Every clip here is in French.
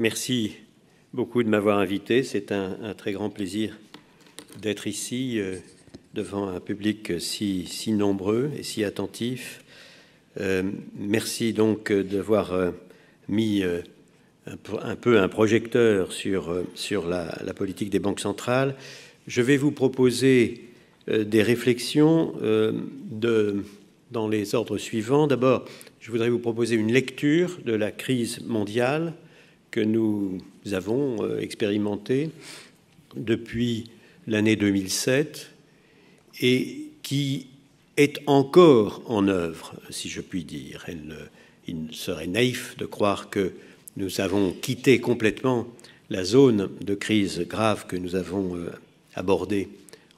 Merci beaucoup de m'avoir invité. C'est un, très grand plaisir d'être ici euh, devant un public si, nombreux et si attentif. Euh, merci donc d'avoir euh, mis un, peu un projecteur sur, la, politique des banques centrales. Je vais vous proposer des réflexions dans les ordres suivants. D'abord, je voudrais vous proposer une lecture de la crise mondiale que nous avons euh, expérimenté depuis l'année 2007 et qui est encore en œuvre, si je puis dire. il serait naïf de croire que nous avons quitté complètement la zone de crise grave que nous avons euh, abordée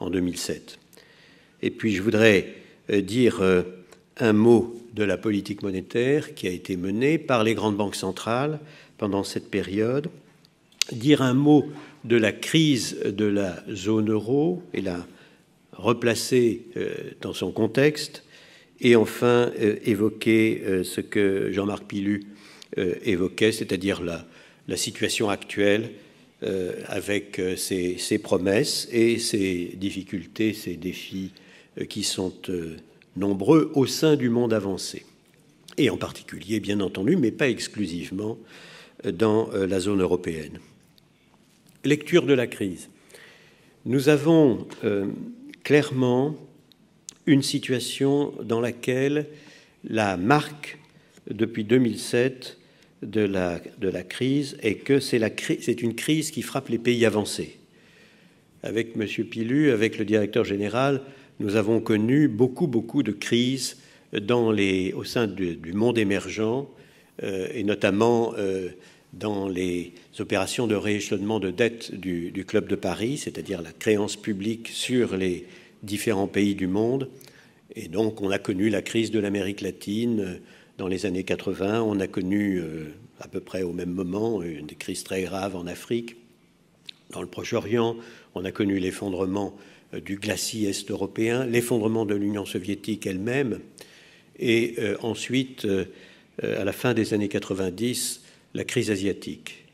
en 2007. Et puis je voudrais euh, dire un mot de la politique monétaire qui a été menée par les grandes banques centrales pendant cette période, dire un mot de la crise de la zone euro et la replacer euh, dans son contexte, et enfin euh, évoquer euh, ce que Jean-Marc Pilu évoquait, c'est-à-dire la, situation actuelle avec ses, promesses et ses difficultés, ses défis qui sont nombreux au sein du monde avancé, et en particulier, bien entendu, mais pas exclusivement, dans euh, la zone européenne. Lecture de la crise. Nous avons euh, clairement une situation dans laquelle la marque depuis 2007 de la, de la crise est que c'est une crise qui frappe les pays avancés. Avec M. Pilu, avec le directeur général, nous avons connu beaucoup, beaucoup de crises dans les, au sein du, monde émergent, euh, et notamment dans les opérations de rééchelonnement de dette du, Club de Paris, c'est-à-dire la créance publique sur les différents pays du monde. Et donc, on a connu la crise de l'Amérique latine euh, dans les années 80, on a connu euh, à peu près au même moment une crise crises très graves en Afrique, dans le Proche-Orient, on a connu l'effondrement euh, du glacis est européen, l'effondrement de l'Union soviétique elle-même, et ensuite, à la fin des années 90, la crise asiatique.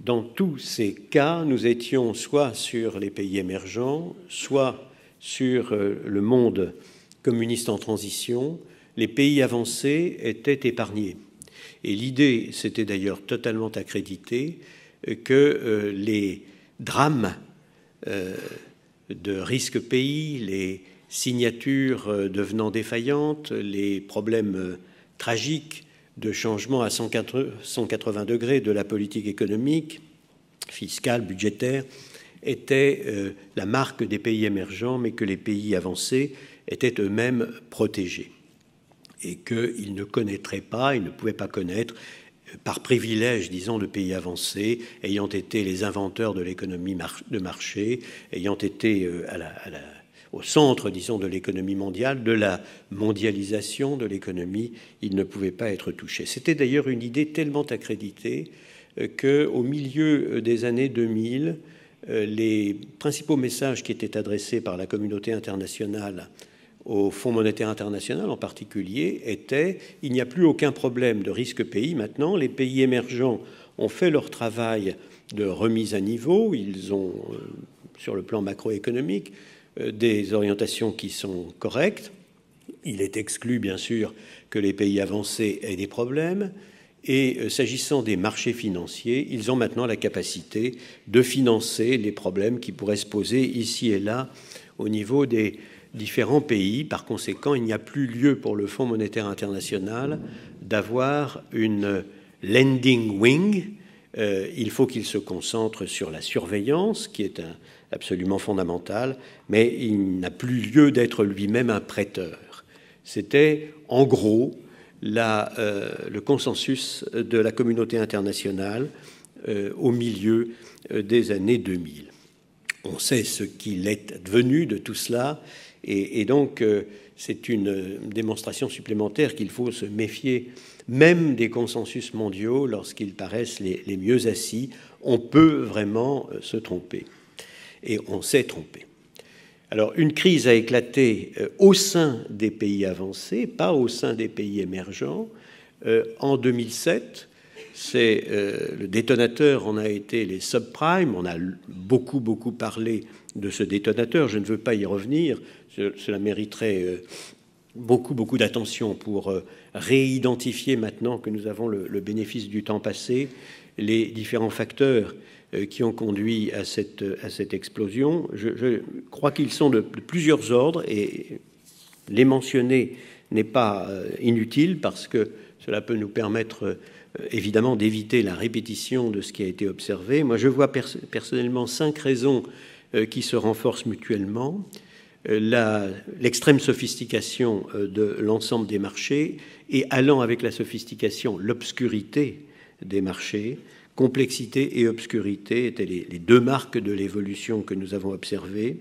Dans tous ces cas, nous étions soit sur les pays émergents, soit sur euh, le monde communiste en transition. Les pays avancés étaient épargnés. Et l'idée, c'était d'ailleurs totalement accréditée, euh, que euh, les drames de risque pays, les signatures devenant défaillantes, les problèmes tragiques de changement à 180 degrés de la politique économique, fiscale, budgétaire, était euh, la marque des pays émergents, mais que les pays avancés étaient eux-mêmes protégés et qu'ils ne connaîtraient pas, ils ne pouvaient pas connaître, euh, par privilège, disons, de pays avancés, ayant été les inventeurs de l'économie de marché, ayant été euh, à la au centre, disons, de l'économie mondiale, de la mondialisation de l'économie, il ne pouvait pas être touché. C'était d'ailleurs une idée tellement accréditée euh, qu'au milieu euh, des années 2000, euh, les principaux messages qui étaient adressés par la communauté internationale au Fonds monétaire international en particulier étaient il n'y a plus aucun problème de risque pays maintenant, les pays émergents ont fait leur travail de remise à niveau, ils ont, sur le plan macroéconomique, euh, des orientations qui sont correctes. Il est exclu, bien sûr, que les pays avancés aient des problèmes. Et euh, s'agissant des marchés financiers, ils ont maintenant la capacité de financer les problèmes qui pourraient se poser ici et là au niveau des différents pays. Par conséquent, il n'y a plus lieu pour le Fonds monétaire international d'avoir une euh, lending wing. il faut qu'il se concentre sur la surveillance, qui est un, absolument fondamental, mais il n'a plus lieu d'être lui-même un prêteur. C'était en gros euh, le consensus de la communauté internationale euh, au milieu euh, des années 2000. On sait ce qu'il est devenu de tout cela, et, donc c'est une démonstration supplémentaire qu'il faut se méfier même des consensus mondiaux lorsqu'ils paraissent les mieux assis. On peut vraiment se tromper et on s'est trompé. Alors une crise a éclaté euh, au sein des pays avancés, pas au sein des pays émergents. Euh, en 2007, c'est euh, le détonateur en a été les subprimes. On a beaucoup beaucoup parlé de ce détonateur. Je ne veux pas y revenir. cela mériterait beaucoup beaucoup d'attention pour réidentifier maintenant que nous avons le bénéfice du temps passé les différents facteurs euh, qui ont conduit à cette, explosion. Je, crois qu'ils sont de, plusieurs ordres et les mentionner n'est pas euh, inutile parce que cela peut nous permettre euh, évidemment d'éviter la répétition de ce qui a été observé. Moi, je vois personnellement cinq raisons qui se renforcent mutuellement. L'extrême sophistication de l'ensemble des marchés et allant avec la sophistication l'obscurité des marchés, Complexité et obscurité étaient les, deux marques de l'évolution que nous avons observée.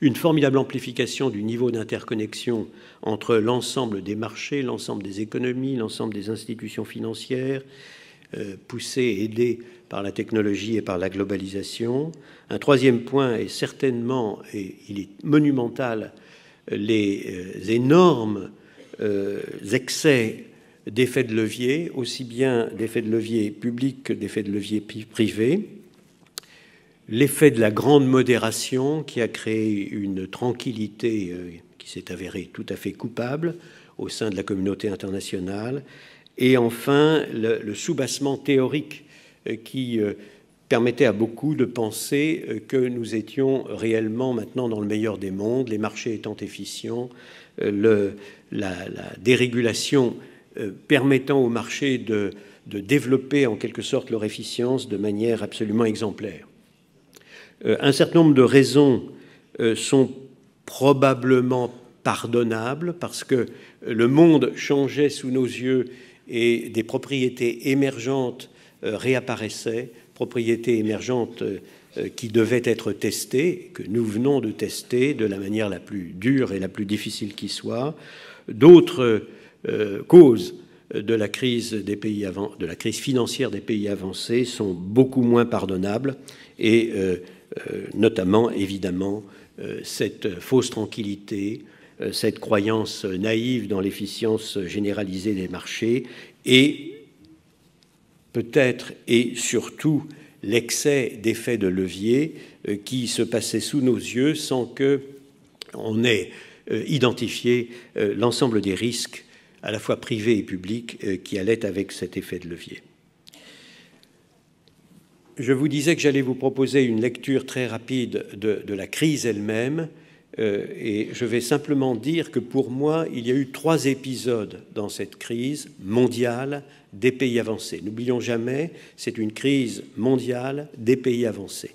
Une formidable amplification du niveau d'interconnexion entre l'ensemble des marchés, l'ensemble des économies, l'ensemble des institutions financières, poussées euh, poussée et aidée par la technologie et par la globalisation. Un troisième point est certainement, et il est monumental, les euh, énormes euh, excès d'effets de levier, aussi bien d'effets de levier public que d'effets de levier privé. L'effet de la grande modération qui a créé une tranquillité euh, qui s'est avérée tout à fait coupable au sein de la communauté internationale. Et enfin, le, le soubassement théorique euh, qui euh, permettait à beaucoup de penser que nous étions réellement maintenant dans le meilleur des mondes, les marchés étant efficients, le, la, la, dérégulation euh, permettant au marché de, de, développer en quelque sorte leur efficience de manière absolument exemplaire. Euh, un certain nombre de raisons euh, sont probablement pardonnables parce que le monde changeait sous nos yeux et des propriétés émergentes réapparaissaient, propriétés émergentes qui devaient être testées, que nous venons de tester de la manière la plus dure et la plus difficile qui soit. D'autres euh, causes de la crise des pays avant, de la crise financière des pays avancés sont beaucoup moins pardonnables et euh, euh, notamment évidemment cette fausse tranquillité, cette croyance naïve dans l'efficience généralisée des marchés et peut-être et surtout l'excès d'effets de levier qui se passait sous nos yeux sans que on ait identifié l'ensemble des risques à la fois privée et publique euh, qui allait avec cet effet de levier. Je vous disais que j'allais vous proposer une lecture très rapide de, la crise elle-même, euh, et je vais simplement dire que pour moi, il y a eu trois épisodes dans cette crise mondiale des pays avancés. N'oublions jamais, c'est une crise mondiale des pays avancés.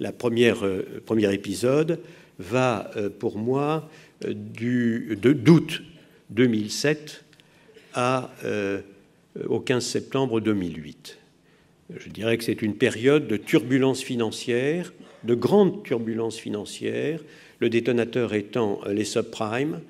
La première, le euh, premier épisode va pour moi du, de, doute 2007 à, euh, au 15 septembre 2008. Je dirais que c'est une période de turbulence financière, de grandes turbulences financières, le détonateur étant euh, les subprimes,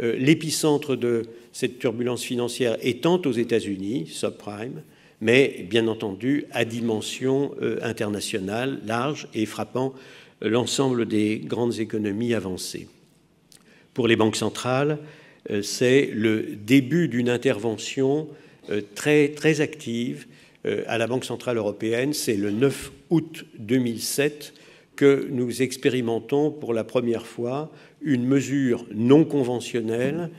euh, l'épicentre de cette turbulence financière étant aux États-Unis, subprimes, mais bien entendu à dimension internationale large et frappant l'ensemble des grandes économies avancées. Pour les banques centrales, euh, c'est le début d'une intervention euh, très, active euh, à la Banque centrale européenne. C'est le 9 août 2007 que nous expérimentons pour la première fois une mesure non conventionnelle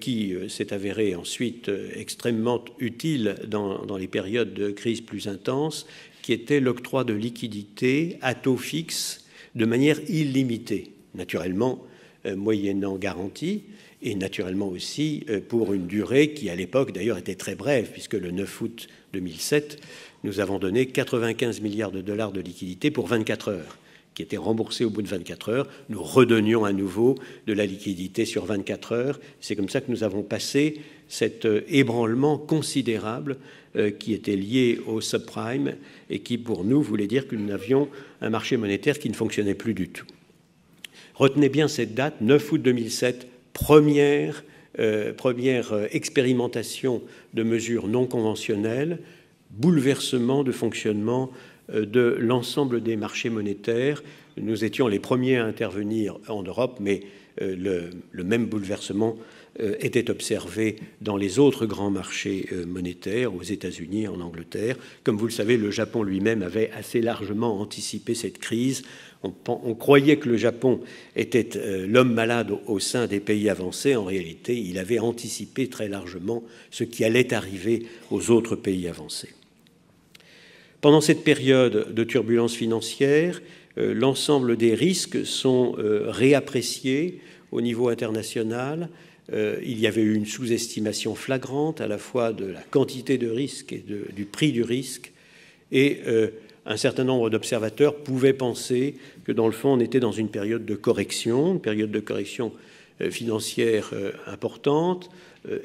qui s'est avérée ensuite extrêmement utile dans, dans les périodes de crise plus intenses, qui était l'octroi de liquidités à taux fixe de manière illimitée, naturellement moyennant garantie, et naturellement aussi euh, pour une durée qui, à l'époque, d'ailleurs, était très brève, puisque le 9 août 2007, nous avons donné 95 milliards de dollars de liquidités pour 24 heures, qui étaient remboursés au bout de 24 heures. Nous redonnions à nouveau de la liquidité sur 24 heures. C'est comme ça que nous avons passé cet euh, ébranlement considérable euh, qui était lié au subprime et qui, pour nous, voulait dire que nous avions un marché monétaire qui ne fonctionnait plus du tout. Retenez bien cette date, 9 août 2007, première, euh, première euh, expérimentation de mesures non conventionnelles, bouleversement de fonctionnement euh, de l'ensemble des marchés monétaires. Nous étions les premiers à intervenir en Europe, mais le même bouleversement euh, était observé dans les autres grands marchés euh, monétaires, aux États-Unis, en Angleterre. Comme vous le savez, le Japon lui-même avait assez largement anticipé cette crise. On, on croyait que le Japon était euh, l'homme malade au sein des pays avancés. En réalité, il avait anticipé très largement ce qui allait arriver aux autres pays avancés. Pendant cette période de turbulence financière, l'ensemble des risques sont réappréciés au niveau international. Euh, il y avait eu une sous-estimation flagrante à la fois de la quantité de risque et du prix du risque. Et euh, un certain nombre d'observateurs pouvaient penser que, dans le fond, on était dans une période de correction, une période de correction euh, financière importante,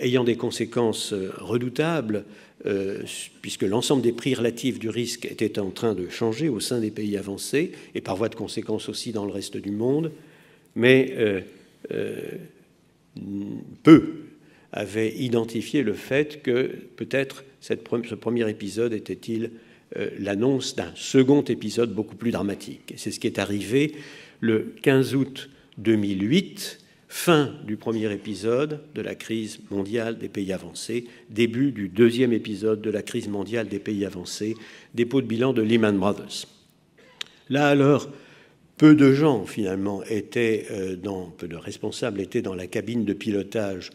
ayant des conséquences redoutables, puisque l'ensemble des prix relatifs du risque était en train de changer au sein des pays avancés, et par voie de conséquence aussi dans le reste du monde. Mais peu avaient identifié le fait que peut-être ce premier épisode était-il euh, l'annonce d'un second épisode beaucoup plus dramatique. C'est ce qui est arrivé le 15 août 2008, fin du premier épisode de la crise mondiale des pays avancés, début du deuxième épisode de la crise mondiale des pays avancés, dépôt de bilan de Lehman Brothers. Là, alors, peu de gens finalement étaient euh, dans, peu de responsables étaient dans la cabine de pilotage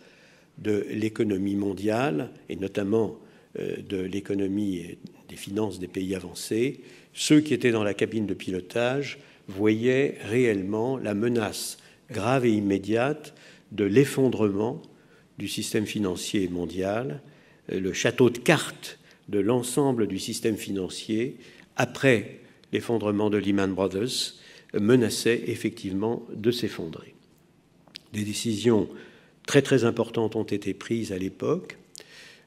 de l'économie mondiale et notamment euh, de l'économie et des finances des pays avancés. Ceux qui étaient dans la cabine de pilotage voyaient réellement la menace grave et immédiate de l'effondrement du système financier mondial, euh, le château de cartes de l'ensemble du système financier après l'effondrement de Lehman Brothers menaçait effectivement de s'effondrer. Des décisions très très importantes ont été prises à l'époque.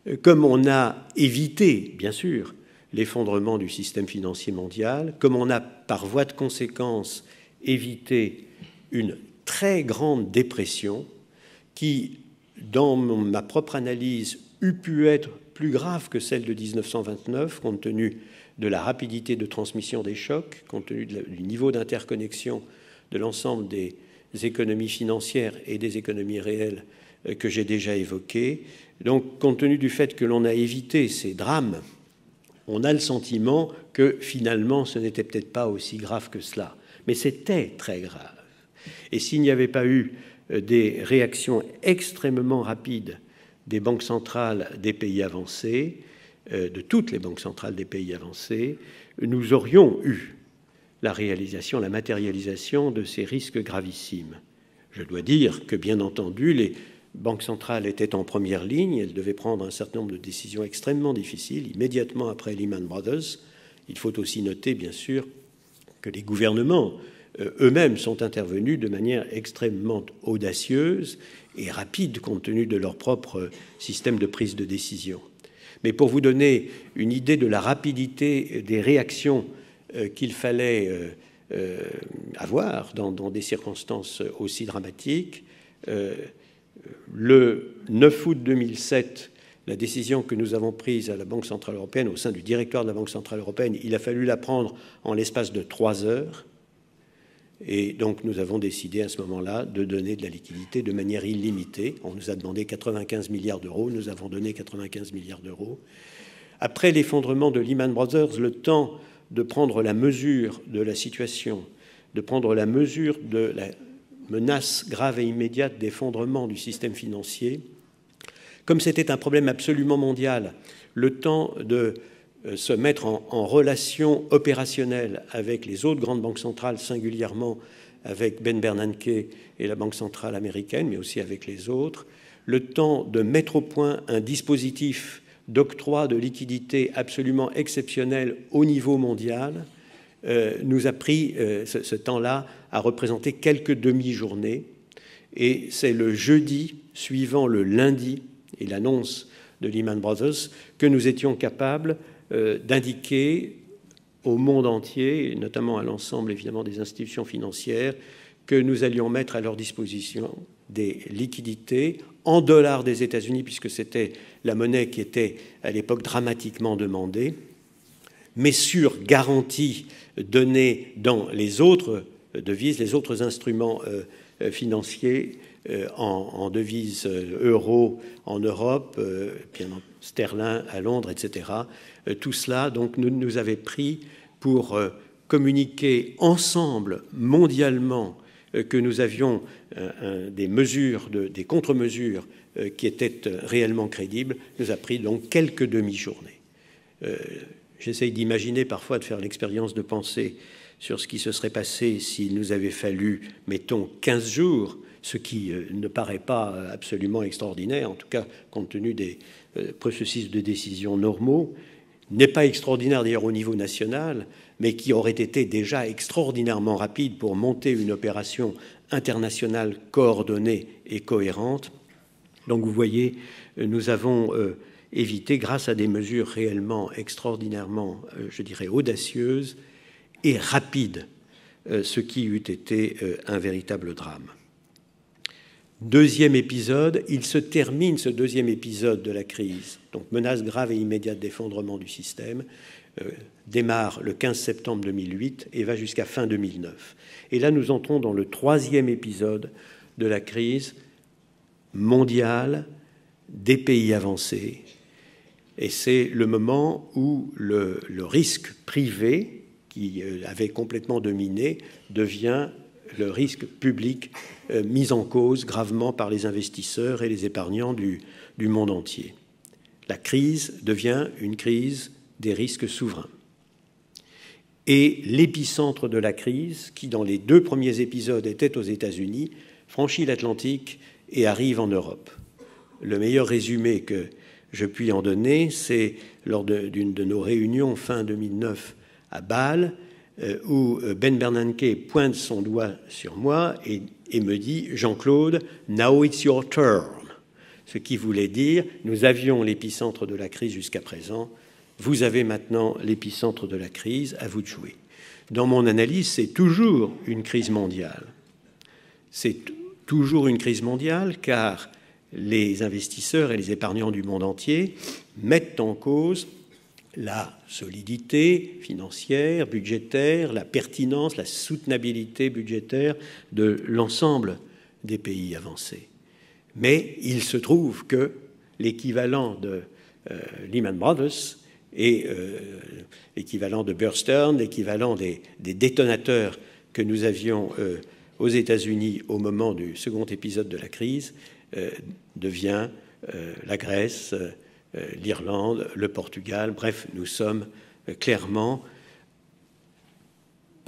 Euh, comme on a évité, bien sûr, l'effondrement du système financier mondial, comme on a par voie de conséquence évité une très grande dépression qui, dans ma propre analyse, eût pu être plus grave que celle de 1929, compte tenu de la rapidité de transmission des chocs, compte tenu du niveau d'interconnexion de l'ensemble des économies financières et des économies réelles euh, que j'ai déjà évoquées. Donc, compte tenu du fait que l'on a évité ces drames, on a le sentiment que finalement, ce n'était peut-être pas aussi grave que cela. Mais c'était très grave. Et s'il n'y avait pas eu euh, des réactions extrêmement rapides des banques centrales des pays avancés, euh, de toutes les banques centrales des pays avancés, nous aurions eu la réalisation, la matérialisation de ces risques gravissimes. Je dois dire que, bien entendu, les banques centrales étaient en première ligne, elles devaient prendre un certain nombre de décisions extrêmement difficiles immédiatement après Lehman Brothers. Il faut aussi noter, bien sûr, que les gouvernements euh, eux-mêmes sont intervenus de manière extrêmement audacieuse et rapide compte tenu de leur propre système de prise de décision. Mais pour vous donner une idée de la rapidité des réactions euh, qu'il fallait euh, euh, avoir dans, des circonstances aussi dramatiques, le 9 août 2007, la décision que nous avons prise à la Banque Centrale Européenne, au sein du directoire de la Banque Centrale Européenne, il a fallu la prendre en l'espace de trois heures. Et donc nous avons décidé à ce moment-là de donner de la liquidité de manière illimitée. On nous a demandé 95 milliards d'euros, nous avons donné 95 milliards d'euros. Après l'effondrement de Lehman Brothers, le temps de prendre la mesure de la situation, de prendre la mesure de la menace grave et immédiate d'effondrement du système financier, comme c'était un problème absolument mondial, le temps de euh, se mettre en, relation opérationnelle avec les autres grandes banques centrales, singulièrement avec Ben Bernanke et la Banque centrale américaine, mais aussi avec les autres, le temps de mettre au point un dispositif d'octroi de liquidités absolument exceptionnel au niveau mondial, euh, nous a pris euh, ce temps-là à représenter quelques demi-journées. Et c'est le jeudi suivant le lundi et l'annonce de Lehman Brothers que nous étions capables euh, d'indiquer au monde entier, et notamment à l'ensemble évidemment des institutions financières, que nous allions mettre à leur disposition des liquidités en dollars des États-Unis, puisque c'était la monnaie qui était à l'époque dramatiquement demandée, mais sur garantie donnée dans les autres euh, devises, les autres instruments euh, financiers en, devises euro en Europe, bien en sterling à Londres, etc., euh, tout cela donc, nous, nous avait pris pour euh, communiquer ensemble, mondialement, euh, que nous avions des mesures, des contre-mesures qui étaient réellement crédibles, nous a pris donc quelques demi-journées. J'essaye d'imaginer parfois de faire l'expérience de penser sur ce qui se serait passé s'il nous avait fallu, mettons, 15 jours, ce qui ne paraît pas absolument extraordinaire, en tout cas compte tenu des processus de décision normaux, n'est pas extraordinaire d'ailleurs au niveau national, mais qui aurait été déjà extraordinairement rapide pour monter une opération internationale coordonnée et cohérente. Donc vous voyez, euh, nous avons euh, évité, grâce à des mesures réellement extraordinairement, euh, je dirais, audacieuses et rapides, ce qui eût été un véritable drame. Deuxième épisode, il se termine ce deuxième épisode de la crise, donc menace grave et immédiate d'effondrement du système, euh, démarre le 15 septembre 2008 et va jusqu'à fin 2009. Et là, nous entrons dans le troisième épisode de la crise mondiale des pays avancés. Et c'est le moment où le risque privé, qui euh, avait complètement dominé, devient le risque public euh, mis en cause gravement par les investisseurs et les épargnants du, monde entier. La crise devient une crise des risques souverains. Et l'épicentre de la crise, qui dans les deux premiers épisodes était aux États-Unis, franchit l'Atlantique et arrive en Europe. Le meilleur résumé que je puis en donner, c'est lors d'une de, nos réunions fin 2009 à Bâle, euh, où euh, Ben Bernanke pointe son doigt sur moi et, me dit Jean-Claude, now it's your turn. Ce qui voulait dire nous avions l'épicentre de la crise jusqu'à présent, vous avez maintenant l'épicentre de la crise, à vous de jouer. Dans mon analyse, c'est toujours une crise mondiale. C'est toujours une crise mondiale car les investisseurs et les épargnants du monde entier mettent en cause la solidité financière, budgétaire, la pertinence, la soutenabilité budgétaire de l'ensemble des pays avancés. Mais il se trouve que l'équivalent de euh, Lehman Brothers et euh, l'équivalent de Burstern, l'équivalent des, détonateurs que nous avions euh, aux États-Unis au moment du second épisode de la crise, devient la Grèce, euh, l'Irlande, le Portugal. Bref, nous sommes euh, clairement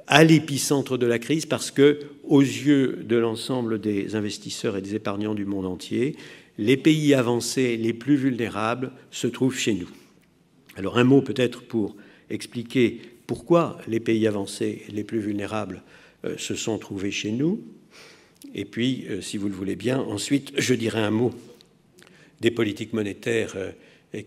à l'épicentre de la crise parce que, aux yeux de l'ensemble des investisseurs et des épargnants du monde entier, les pays avancés les plus vulnérables se trouvent chez nous. Alors un mot peut-être pour expliquer pourquoi les pays avancés les plus vulnérables euh, se sont trouvés chez nous. Et puis, si vous le voulez bien, ensuite, je dirai un mot des politiques monétaires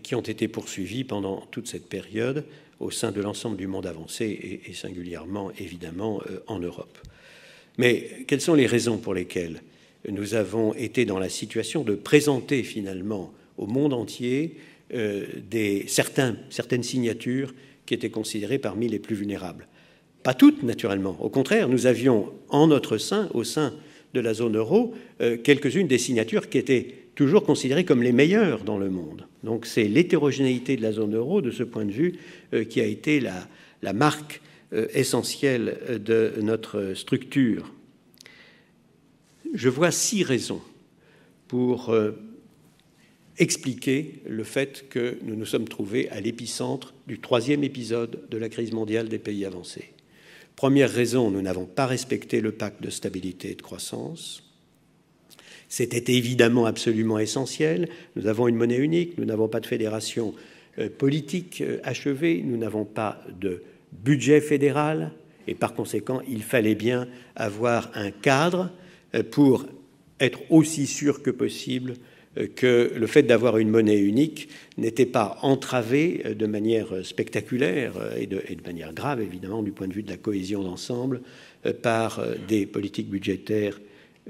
qui ont été poursuivis pendant toute cette période au sein de l'ensemble du monde avancé et, singulièrement, évidemment, euh, en Europe. Mais quelles sont les raisons pour lesquelles nous avons été dans la situation de présenter finalement au monde entier euh, certaines signatures qui étaient considérées parmi les plus vulnérables Pas toutes, naturellement. Au contraire, nous avions en notre sein, au sein de la zone euro, euh, quelques-unes des signatures qui étaient toujours considérés comme les meilleurs dans le monde. Donc c'est l'hétérogénéité de la zone euro, de ce point de vue, euh, qui a été la, la marque euh, essentielle euh, de notre structure. Je vois six raisons pour expliquer le fait que nous nous sommes trouvés à l'épicentre du troisième épisode de la crise mondiale des pays avancés. Première raison, nous n'avons pas respecté le pacte de stabilité et de croissance. C'était évidemment absolument essentiel. Nous avons une monnaie unique, nous n'avons pas de fédération euh, politique euh, achevée, nous n'avons pas de budget fédéral, et par conséquent, il fallait bien avoir un cadre euh, pour être aussi sûr que possible que le fait d'avoir une monnaie unique n'était pas entravé de manière spectaculaire et de, et de, manière grave, évidemment, du point de vue de la cohésion d'ensemble, par des politiques budgétaires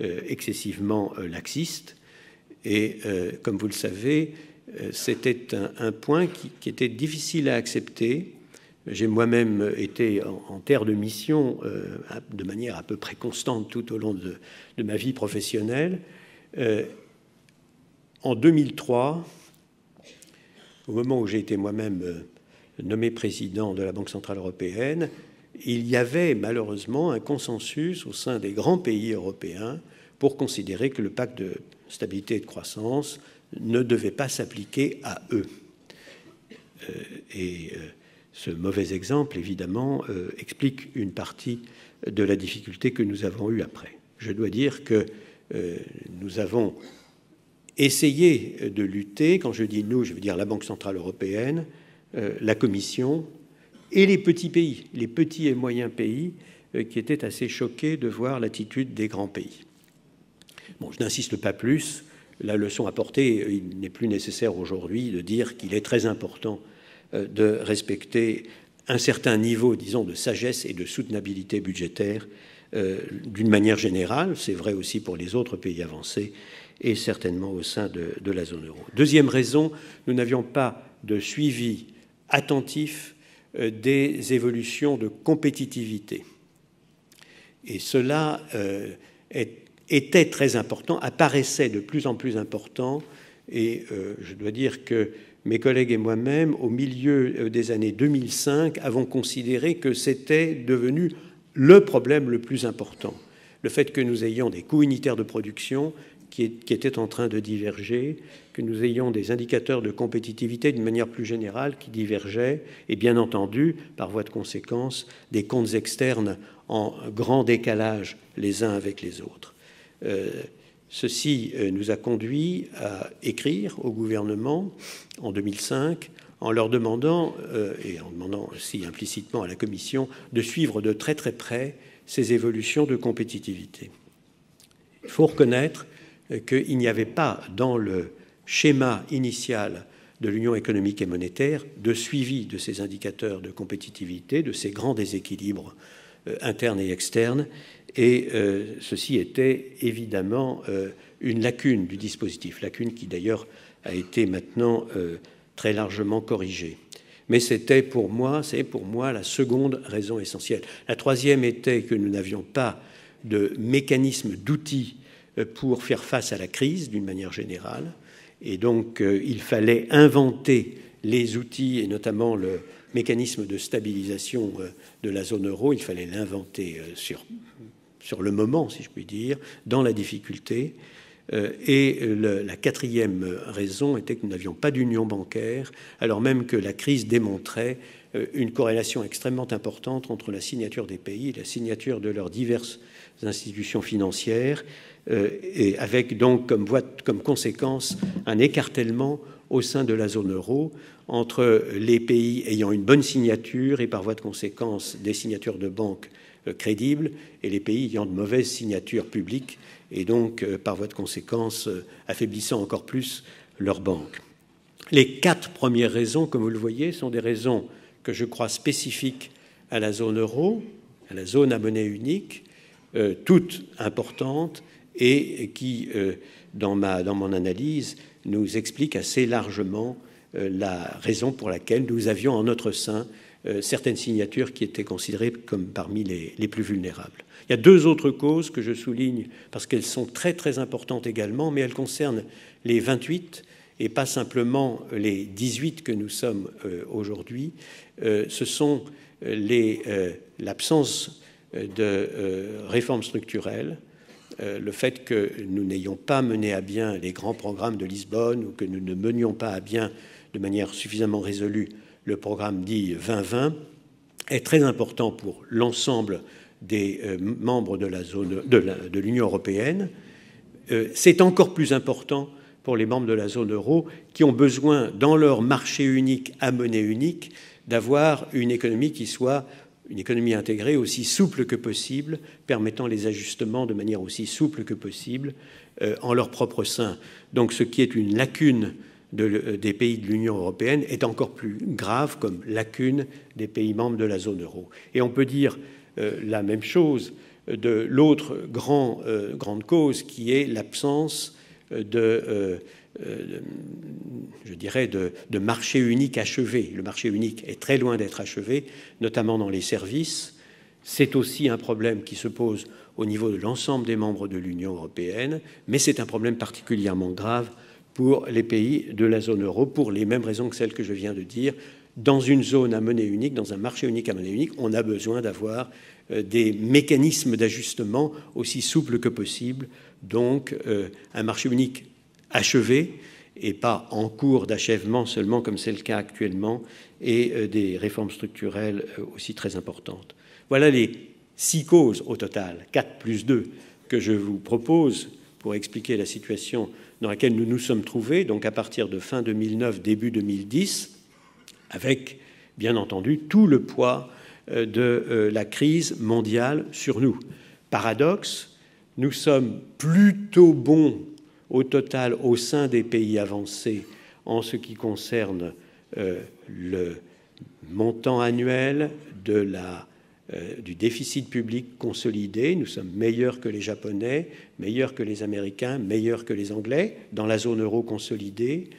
euh, excessivement euh, laxiste. Et euh, comme vous le savez, c'était un, point qui, était difficile à accepter. J'ai moi-même été en, terre de mission de manière à peu près constante tout au long de, ma vie professionnelle. en 2003, au moment où j'ai été moi-même nommé président de la Banque Centrale Européenne, il y avait malheureusement un consensus au sein des grands pays européens pour considérer que le pacte de stabilité et de croissance ne devait pas s'appliquer à eux. Euh, et euh, ce mauvais exemple, évidemment, euh, explique une partie de la difficulté que nous avons eue après. Je dois dire que nous avons essayé de lutter, quand je dis nous, je veux dire la Banque centrale européenne, la Commission, et les petits pays, les petits et moyens pays, euh, qui étaient assez choqués de voir l'attitude des grands pays. Bon, je n'insiste pas plus. La leçon apportée, euh, il n'est plus nécessaire aujourd'hui de dire qu'il est très important euh, de respecter un certain niveau, disons, de sagesse et de soutenabilité budgétaire d'une manière générale. C'est vrai aussi pour les autres pays avancés et certainement au sein de la zone euro. Deuxième raison, nous n'avions pas de suivi attentif euh, des évolutions de compétitivité. Et cela euh, était très important, apparaissait de plus en plus important, et euh, je dois dire que mes collègues et moi-même, au milieu des années 2005, avons considéré que c'était devenu le problème le plus important. Le fait que nous ayons des coûts unitaires de production, qui, étaient en train de diverger, que nous ayons des indicateurs de compétitivité d'une manière plus générale qui divergeaient, et bien entendu, par voie de conséquence, des comptes externes en grand décalage les uns avec les autres. Euh, ceci euh, nous a conduit à écrire au gouvernement en 2005 en leur demandant, euh, et en demandant aussi implicitement à la Commission, de suivre de très très près ces évolutions de compétitivité. Il faut reconnaître euh, qu'il n'y avait pas dans le schéma initial de l'Union économique et monétaire de suivi de ces indicateurs de compétitivité, de ces grands déséquilibres euh, internes et externes. Et euh, ceci était évidemment une lacune du dispositif, lacune qui d'ailleurs a été maintenant très largement corrigée. Mais c'était pour moi, c'est pour moi la seconde raison essentielle. La troisième était que nous n'avions pas de mécanisme d'outils euh, pour faire face à la crise d'une manière générale. Et donc, euh, il fallait inventer les outils et notamment le mécanisme de stabilisation euh, de la zone euro. Il fallait l'inventer sur, sur le moment, si je puis dire, dans la difficulté. Et la quatrième raison était que nous n'avions pas d'union bancaire, alors même que la crise démontrait une corrélation extrêmement importante entre la signature des pays et la signature de leurs diverses institutions financières, euh, et avec donc comme, voie, comme conséquence un écartèlement au sein de la zone euro entre les pays ayant une bonne signature et par voie de conséquence des signatures de banques euh, crédibles et les pays ayant de mauvaises signatures publiques et donc euh, par voie de conséquence affaiblissant encore plus leurs banques. Les quatre premières raisons, comme vous le voyez, sont des raisons que je crois spécifiques à la zone euro, à la zone à monnaie unique, euh, toutes importantes et qui, euh, dans, mon analyse, nous expliquent assez largement euh, la raison pour laquelle nous avions en notre sein certaines signatures qui étaient considérées comme parmi les, plus vulnérables. Il y a deux autres causes que je souligne parce qu'elles sont très très importantes également, mais elles concernent les 28 et pas simplement les 18 que nous sommes aujourd'hui. ce sont l'absence de euh, réformes structurelles, euh, le fait que nous n'ayons pas mené à bien les grands programmes de Lisbonne ou que nous ne menions pas à bien de manière suffisamment résolue le programme dit 2020 est très important pour l'ensemble des euh, membres de de l'Union européenne. C'est encore plus important pour les membres de la zone euro qui ont besoin, dans leur marché unique à monnaie unique, d'avoir une économie qui soit une économie intégrée aussi souple que possible, permettant les ajustements de manière aussi souple que possible euh, en leur propre sein. Donc ce qui est une lacune euh, des pays de l'Union européenne est encore plus grave comme lacune des pays membres de la zone euro. Et on peut dire euh, la même chose de l'autre grande cause qui est l'absence de euh, je dirais, de, marché unique achevé. Le marché unique est très loin d'être achevé, notamment dans les services. C'est aussi un problème qui se pose au niveau de l'ensemble des membres de l'Union européenne, mais c'est un problème particulièrement grave pour les pays de la zone euro, pour les mêmes raisons que celles que je viens de dire. Dans une zone à monnaie unique, dans un marché unique à monnaie unique, on a besoin d'avoir euh, des mécanismes d'ajustement aussi souples que possible. Donc, euh, un marché unique achevées et pas en cours d'achèvement seulement comme c'est le cas actuellement, et euh, des réformes structurelles euh, aussi très importantes. Voilà les six causes au total, 4 plus 2, que je vous propose pour expliquer la situation dans laquelle nous nous sommes trouvés, donc à partir de fin 2009, début 2010, avec, bien entendu, tout le poids euh, de la crise mondiale sur nous. Paradoxe, nous sommes plutôt bons au total au sein des pays avancés en ce qui concerne euh, le montant annuel de la, euh, du déficit public consolidé. Nous sommes meilleurs que les Japonais, meilleurs que les Américains, meilleurs que les Anglais dans la zone euro consolidée.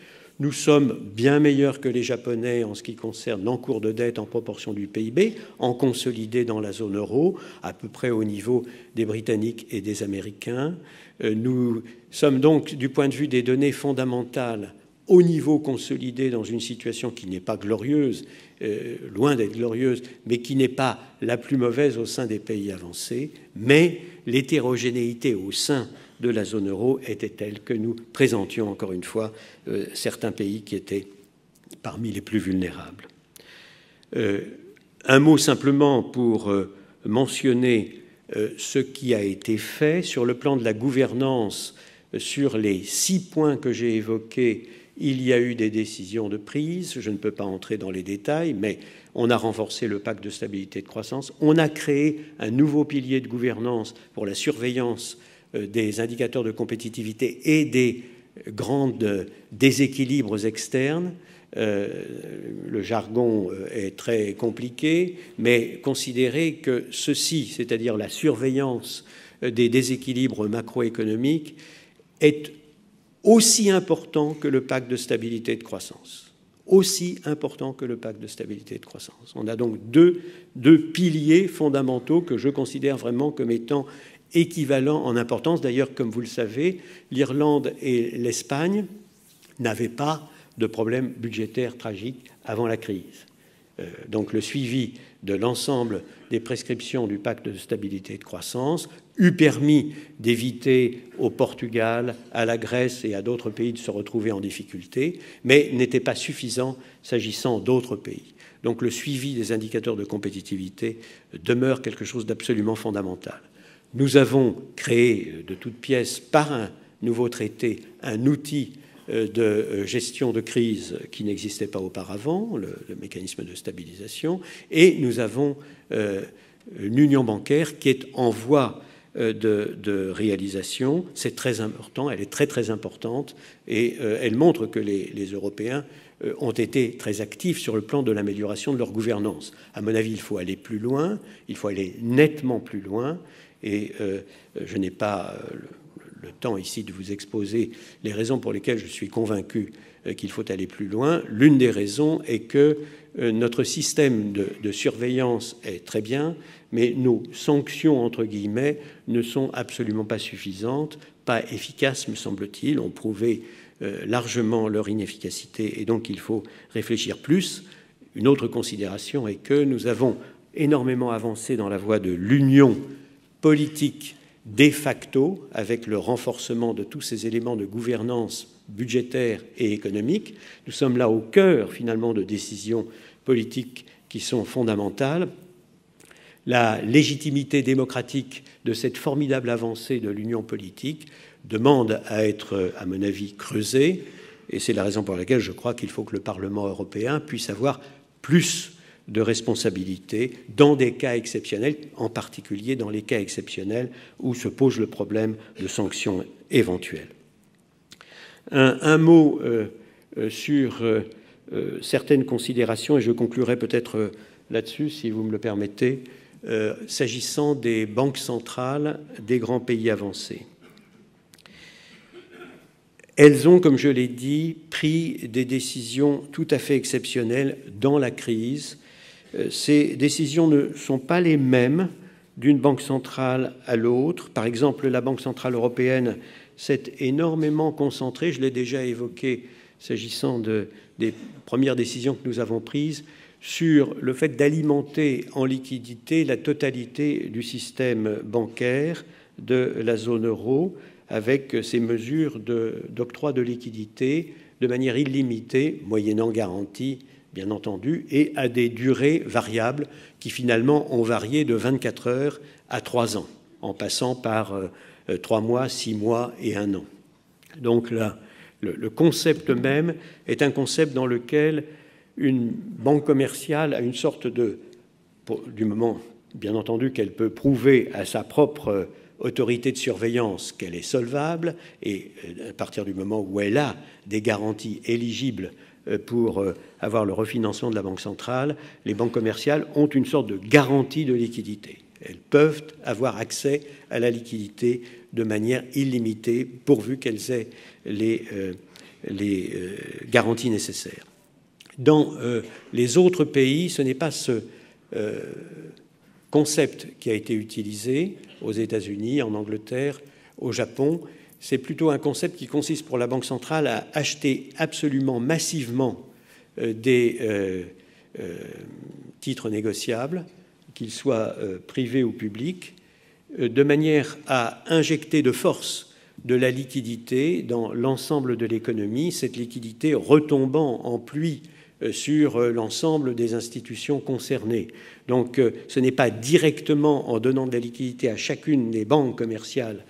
Nous sommes bien meilleurs que les Japonais en ce qui concerne l'encours de dette en proportion du PIB, en consolidé dans la zone euro, à peu près au niveau des Britanniques et des Américains. Euh, nous sommes donc, du point de vue des données fondamentales, au niveau consolidé dans une situation qui n'est pas glorieuse, euh, loin d'être glorieuse, mais qui n'est pas la plus mauvaise au sein des pays avancés, mais l'hétérogénéité au sein de la zone euro était telle que nous présentions encore une fois euh, certains pays qui étaient parmi les plus vulnérables. un mot simplement pour mentionner euh, ce qui a été fait sur le plan de la gouvernance euh, sur les six points que j'ai évoqués, il y a eu des décisions de prise. Je ne peux pas entrer dans les détails, mais on a renforcé le pacte de stabilité et de croissance. On a créé un nouveau pilier de gouvernance pour la surveillance euh, des indicateurs de compétitivité et des grands déséquilibres externes. Euh, le jargon euh, est très compliqué, mais considérer que ceci, c'est-à-dire la surveillance euh, des déséquilibres macroéconomiques, est aussi important que le pacte de stabilité et de croissance. Aussi important que le pacte de stabilité et de croissance. On a donc deux, deux piliers fondamentaux que je considère vraiment comme étant équivalents en importance. D'ailleurs, comme vous le savez, l'Irlande et l'Espagne n'avaient pas de problèmes budgétaires tragiques avant la crise. Euh, donc le suivi de l'ensemble des prescriptions du pacte de stabilité et de croissance eût permis d'éviter au Portugal, à la Grèce et à d'autres pays de se retrouver en difficulté, mais n'était pas suffisant s'agissant d'autres pays. Donc le suivi des indicateurs de compétitivité demeure quelque chose d'absolument fondamental. Nous avons créé euh, de toutes pièces par un nouveau traité un outil euh, de euh, gestion de crise qui n'existait pas auparavant, le, mécanisme de stabilisation, et nous avons euh, une union bancaire qui est en voie de, réalisation. C'est très important, elle est très très importante, et elle montre que les, Européens ont été très actifs sur le plan de l'amélioration de leur gouvernance. À mon avis, il faut aller plus loin, il faut aller nettement plus loin, et je n'ai pas le temps ici de vous exposer les raisons pour lesquelles je suis convaincu euh, qu'il faut aller plus loin. L'une des raisons est que euh, notre système de, surveillance est très bien, mais nos sanctions, entre guillemets, ne sont absolument pas suffisantes, pas efficaces, me semble-t-il, ont prouvé euh, largement leur inefficacité, et donc il faut réfléchir plus. Une autre considération est que nous avons énormément avancé dans la voie de l'union politique de facto, avec le renforcement de tous ces éléments de gouvernance budgétaire et économique, nous sommes là au cœur finalement de décisions politiques qui sont fondamentales. La légitimité démocratique de cette formidable avancée de l'union politique demande à être, à mon avis, creusée, et c'est la raison pour laquelle je crois qu'il faut que le Parlement européen puisse avoir plus de responsabilité dans des cas exceptionnels, en particulier dans les cas exceptionnels où se pose le problème de sanctions éventuelles. Un, mot euh, euh, sur euh, certaines considérations, et je conclurai peut-être là-dessus, si vous me le permettez, s'agissant des banques centrales des grands pays avancés. Elles ont, comme je l'ai dit, pris des décisions tout à fait exceptionnelles dans la crise euh, ces décisions ne sont pas les mêmes d'une banque centrale à l'autre. Par exemple, la Banque centrale européenne s'est énormément concentrée, je l'ai déjà évoqué s'agissant des premières décisions que nous avons prises, sur le fait d'alimenter en liquidité la totalité du système bancaire de la zone euro avec ces mesures d'octroi de, de, liquidité de manière illimitée, moyennant garantie bien entendu, et à des durées variables qui finalement ont varié de 24 heures à 3 ans, en passant par 3 euh, euh, mois, 6 mois et 1 an. Donc là, le, concept même est un concept dans lequel une banque commerciale a une sorte de, du moment, bien entendu, qu'elle peut prouver à sa propre euh, autorité de surveillance qu'elle est solvable, et à partir du moment où elle a des garanties éligibles euh, pour euh, avoir le refinancement de la Banque centrale, les banques commerciales ont une sorte de garantie de liquidité. Elles peuvent avoir accès à la liquidité de manière illimitée pourvu qu'elles aient les, euh, garanties nécessaires. Dans les autres pays, ce n'est pas ce concept qui a été utilisé aux États-Unis, en Angleterre, au Japon, c'est plutôt un concept qui consiste pour la Banque centrale à acheter absolument massivement euh, des euh, euh, titres négociables, qu'ils soient privés ou publics, de manière à injecter de force de la liquidité dans l'ensemble de l'économie, cette liquidité retombant en pluie sur l'ensemble des institutions concernées. Donc ce n'est pas directement en donnant de la liquidité à chacune des banques commerciales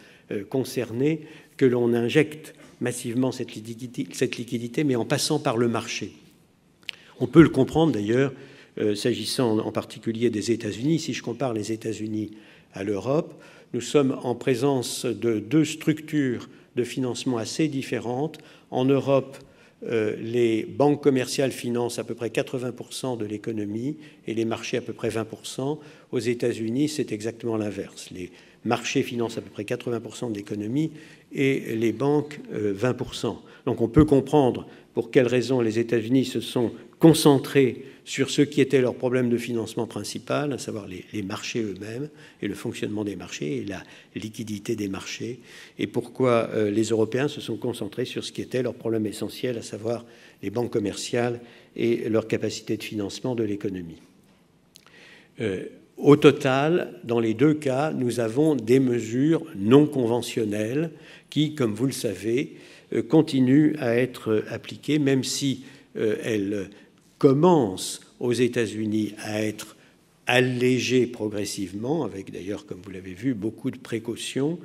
concernées que l'on injecte massivement cette liquidité, cette liquidité, mais en passant par le marché. On peut le comprendre d'ailleurs, euh, s'agissant en particulier des États-Unis, si je compare les États-Unis à l'Europe, nous sommes en présence de deux structures de financement assez différentes. En Europe, euh, les banques commerciales financent à peu près 80% de l'économie et les marchés à peu près 20%. Aux États-Unis, c'est exactement l'inverse. Les marchés financent à peu près 80% de l'économie et les banques 20%. Euh, Donc on peut comprendre pour quelles raisons les États-Unis se sont concentrés sur ce qui était leur problème de financement principal, à savoir les, marchés eux-mêmes et le fonctionnement des marchés et la liquidité des marchés, et pourquoi euh, les Européens se sont concentrés sur ce qui était leur problème essentiel, à savoir les banques commerciales et leur capacité de financement de l'économie. Euh, au total, dans les deux cas, nous avons des mesures non conventionnelles qui, comme vous le savez, euh, continuent à être appliquées, même si euh, elles commencent aux États-Unis à être allégées progressivement, avec d'ailleurs, comme vous l'avez vu, beaucoup de précautions.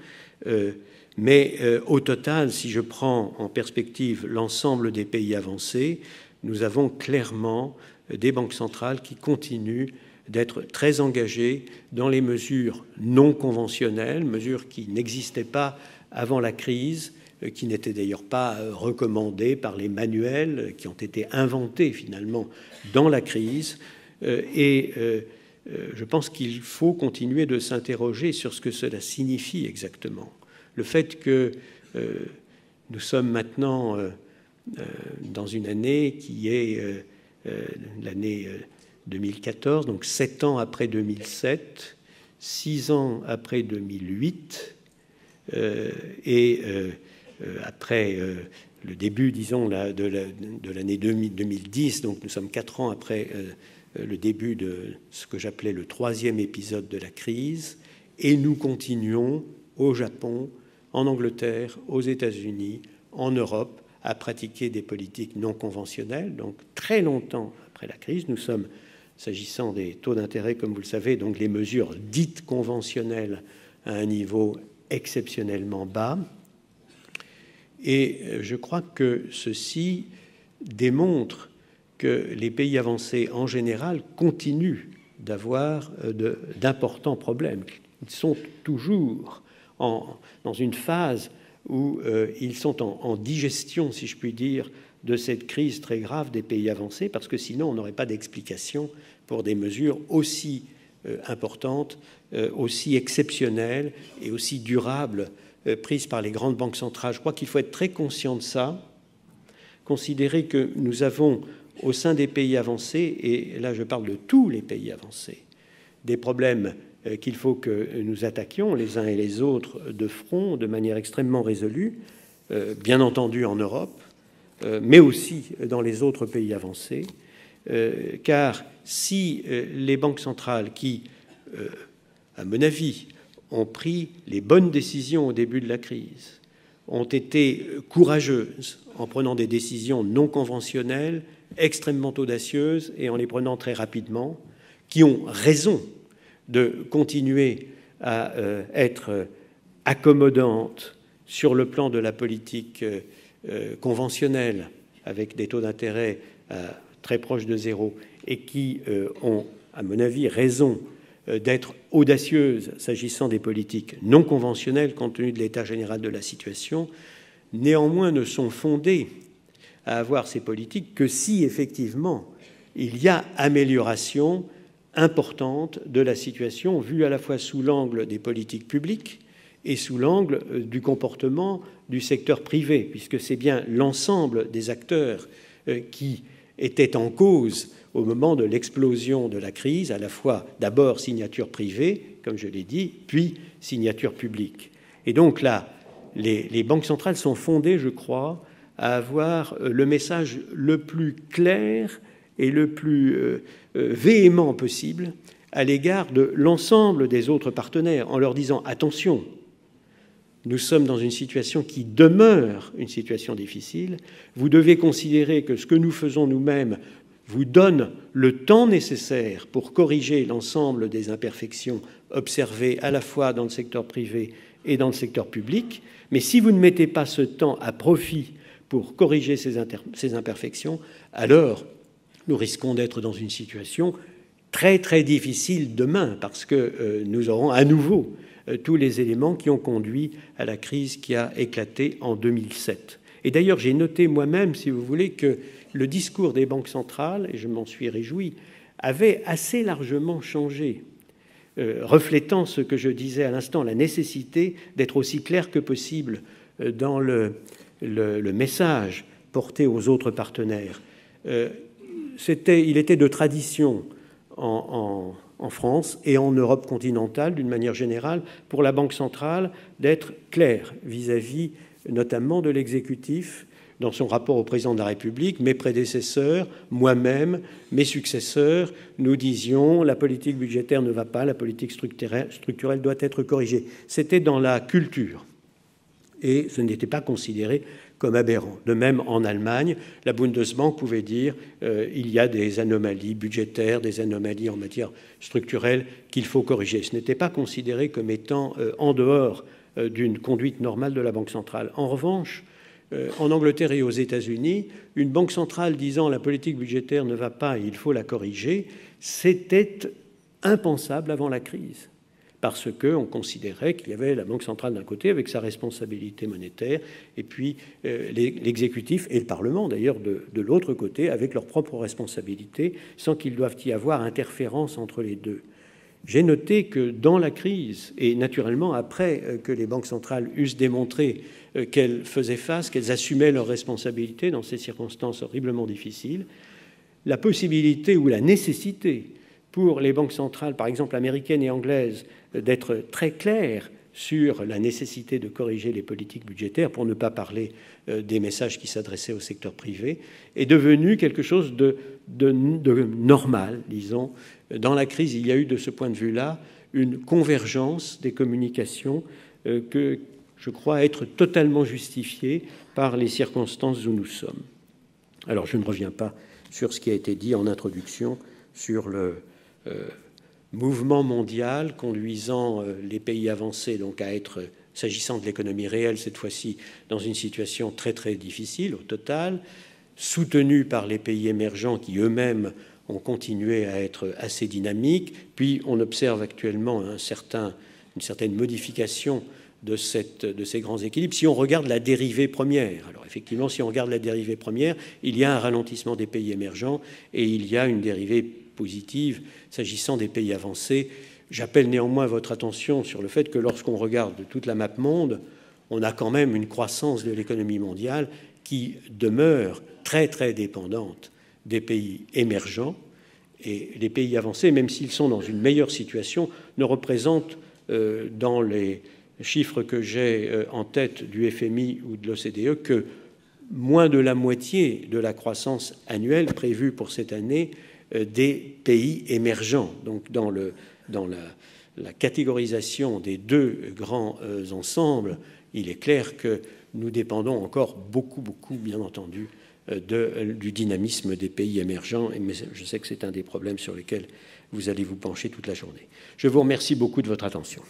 Euh, mais au total, si je prends en perspective l'ensemble des pays avancés, nous avons clairement des banques centrales qui continuent d'être très engagé dans les mesures non conventionnelles, mesures qui n'existaient pas avant la crise, euh, qui n'étaient d'ailleurs pas euh, recommandées par les manuels, euh, qui ont été inventés finalement dans la crise. Et je pense qu'il faut continuer de s'interroger sur ce que cela signifie exactement. Le fait que nous sommes maintenant dans une année qui est l'année 2014, donc sept ans après 2007, six ans après 2008, euh, et euh, euh, après le début, disons, de l'année 2010, donc nous sommes quatre ans après le début de ce que j'appelais le troisième épisode de la crise, et nous continuons au Japon, en Angleterre, aux États-Unis, en Europe, à pratiquer des politiques non conventionnelles, donc très longtemps après la crise. Nous sommes s'agissant des taux d'intérêt, comme vous le savez, donc les mesures dites conventionnelles à un niveau exceptionnellement bas. Et euh, je crois que ceci démontre que les pays avancés en général continuent d'avoir euh, d'importants problèmes. Ils sont toujours dans une phase où euh, ils sont en, digestion, si je puis dire, de cette crise très grave des pays avancés, parce que sinon on n'aurait pas d'explication pour des mesures aussi euh, importantes, euh, aussi exceptionnelles et aussi durables euh, prises par les grandes banques centrales. Je crois qu'il faut être très conscient de ça, considérer que nous avons au sein des pays avancés, et là je parle de tous les pays avancés, des problèmes qu'il faut que nous attaquions les uns et les autres de front, de manière extrêmement résolue, bien entendu en Europe, euh, mais aussi dans les autres pays avancés, euh, car si euh, les banques centrales qui, à mon avis, ont pris les bonnes décisions au début de la crise, ont été courageuses en prenant des décisions non conventionnelles, extrêmement audacieuses et en les prenant très rapidement, qui ont raison de continuer à être accommodantes sur le plan de la politique euh, conventionnelles avec des taux d'intérêt euh, très proches de zéro et qui euh, ont, à mon avis, raison d'être audacieuses s'agissant des politiques non conventionnelles compte tenu de l'état général de la situation, néanmoins ne sont fondées à avoir ces politiques que si effectivement il y a amélioration importante de la situation vue à la fois sous l'angle des politiques publiques et sous l'angle du comportement du secteur privé, puisque c'est bien l'ensemble des acteurs euh, qui étaient en cause au moment de l'explosion de la crise, à la fois d'abord signature privée, comme je l'ai dit, puis signature publique. Et donc là, les, banques centrales sont fondées, je crois, à avoir euh, le message le plus clair et le plus euh, véhément possible à l'égard de l'ensemble des autres partenaires, en leur disant attention, nous sommes dans une situation qui demeure une situation difficile. Vous devez considérer que ce que nous faisons nous-mêmes vous donne le temps nécessaire pour corriger l'ensemble des imperfections observées à la fois dans le secteur privé et dans le secteur public. Mais si vous ne mettez pas ce temps à profit pour corriger ces, imperfections, alors nous risquons d'être dans une situation très très difficile demain parce que euh, nous aurons à nouveau euh, tous les éléments qui ont conduit à la crise qui a éclaté en 2007. Et d'ailleurs, j'ai noté moi-même, si vous voulez, que le discours des banques centrales, et je m'en suis réjoui, avait assez largement changé, euh, reflétant ce que je disais à l'instant, la nécessité d'être aussi clair que possible euh, dans le, message porté aux autres partenaires. Euh, il était de tradition en en France et en Europe continentale d'une manière générale, pour la Banque centrale d'être claire vis-à-vis notamment de l'exécutif dans son rapport au président de la République. Mes prédécesseurs, moi-même, mes successeurs, nous disions la politique budgétaire ne va pas, la politique structurelle doit être corrigée. C'était dans la culture et ce n'était pas considéré comme aberrant. De même, en Allemagne, la Bundesbank pouvait dire euh, il y a des anomalies budgétaires, des anomalies en matière structurelle qu'il faut corriger. Ce n'était pas considéré comme étant euh, en dehors euh, d'une conduite normale de la Banque centrale. En revanche, en Angleterre et aux États-Unis, une banque centrale disant la politique budgétaire ne va pas et il faut la corriger, c'était impensable avant la crise parce qu'on considérait qu'il y avait la Banque centrale d'un côté avec sa responsabilité monétaire, et puis euh, l'exécutif et le Parlement d'ailleurs de, de l'autre côté avec leurs propres responsabilités, sans qu'ils doivent y avoir interférence entre les deux. J'ai noté que dans la crise, et naturellement après euh, que les banques centrales eussent démontré euh, qu'elles faisaient face, qu'elles assumaient leurs responsabilités dans ces circonstances horriblement difficiles, la possibilité ou la nécessité pour les banques centrales, par exemple américaines et anglaises, euh, d'être très claires sur la nécessité de corriger les politiques budgétaires, pour ne pas parler euh, des messages qui s'adressaient au secteur privé, est devenu quelque chose de, normal, disons. Dans la crise, il y a eu de ce point de vue-là une convergence des communications euh, que je crois être totalement justifiée par les circonstances où nous sommes. Alors je ne reviens pas sur ce qui a été dit en introduction sur le, euh, mouvement mondial conduisant euh, les pays avancés donc à être, s'agissant de l'économie réelle cette fois-ci, dans une situation très très difficile au total, soutenue par les pays émergents qui eux-mêmes ont continué à être assez dynamiques. Puis on observe actuellement une certaine modification de, de ces grands équilibres. Si on regarde la dérivée première, alors effectivement, si on regarde la dérivée première, il y a un ralentissement des pays émergents et il y a une dérivée positive s'agissant des pays avancés. J'appelle néanmoins votre attention sur le fait que lorsqu'on regarde toute la map monde, on a quand même une croissance de l'économie mondiale qui demeure très très dépendante des pays émergents et les pays avancés, même s'ils sont dans une meilleure situation, ne représentent euh, dans les chiffres que j'ai euh, en tête du FMI ou de l'OCDE que moins de la moitié de la croissance annuelle prévue pour cette année euh, des pays émergents. Donc dans, la, catégorisation des deux grands euh, ensembles, il est clair que nous dépendons encore beaucoup, beaucoup, bien entendu, euh, du dynamisme des pays émergents, mais je sais que c'est un des problèmes sur lesquels vous allez vous pencher toute la journée. Je vous remercie beaucoup de votre attention.